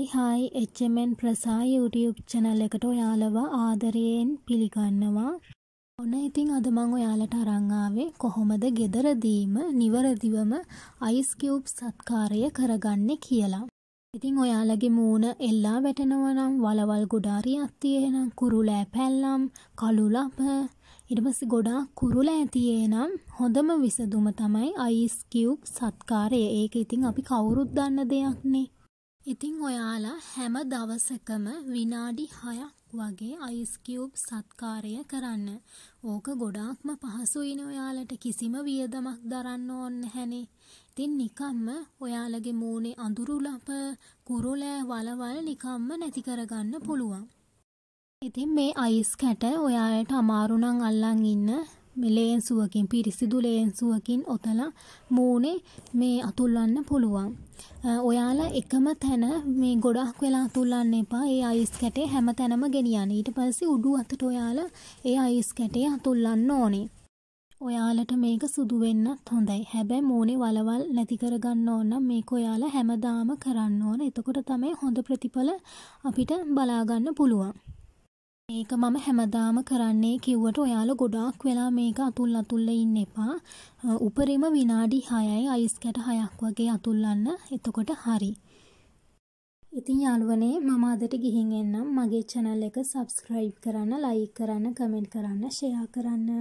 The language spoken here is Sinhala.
හායි හායි එච්චමෙන් ප්‍රසා YouTube චැනල් එකට ඔයාලව ආදරයෙන් පිළිගන්නවා. ඔන්න ඉතින් අද මං ඔයාලට අරන් ආවේ කොහොමද gederදීම නිවරදිවම ice cube සත්කාරය කරගන්නේ කියලා. ඉතින් ඔයාලගේ මූණ එල්ලා වැටෙනවා නම් වලවල් ගොඩාරියක් තියෙනම් කුරුලෑ පැල්ලම්, කළු ලප, ඊට පස්සේ ගොඩාක් කුරුලෑ තියෙනම් හොඳම විසඳුම තමයි ice cube සත්කාරය. ඒක ඉතින් අපි කවුරුත් දන්න දෙයක්නේ. ඉතිං ඔයාලා හැම දවසකම විනාඩි හයක් වගේ අයිස් කියවබ් සත්කාරය කරන්න. ඕක ගොඩාක්ම පහසුයින ඔයාලට කිසිම වියදමක් දරන්න ඕන්න හැනේ. ඉතින් නිකම්ම ඔයාලගේ මූුණේ අඳුරුලප කුරුලෑ වලවල් නිකම්ම නැති කරගන්න පුළුවන්. ඉතින් මේ අයිස් කැට ඔයාලට අමාරුණං අල්ලන් ඉන්න ලේන්සුවකින් පිරිසිදු ලේන්සුවකින් ඔතලා මූනේ මේ අතුල්වන්න පුළුවන්. ඔයාලා එකම තැන මේ ගොඩක් වෙලා අතුල්ලන්න එපා ඒ අයිස් කැටේ හැම තැනම ගෙනියන්න. ඊට පස්සේ උඩු අතට ඔයාලා ඒ අයිස් කැටේ අතුල්ලන්න ඕනේ. ඔයාලට මේක සුදු වෙන්නත් හොඳයි. හැබැයි මූණේ වලවල් නැති කරගන්න ඕන නම් මේක ඔයාලා හැමදාම කරන්න ඕන. එතකොට තමයි හොඳ ප්‍රතිඵල අපිට බලා ගන්න පුළුවන්. මේක මම හැමදාම කරන්නේ කිව්වට ඔයාලා ගොඩාක් වෙලා මේක අතුල් අතුල්ල ඉන්න එපා. උපරිම විනාඩි 6යි අයිස් කැට 6ක් වගේ අතුල්ලන්න. එතකොට හරි. ඉතින් යාළුවනේ මම අදට ගිහින් එන්නම්. මගේ channel එක subscribe කරන්න, like කරන්න, comment කරන්න, share කරන්න.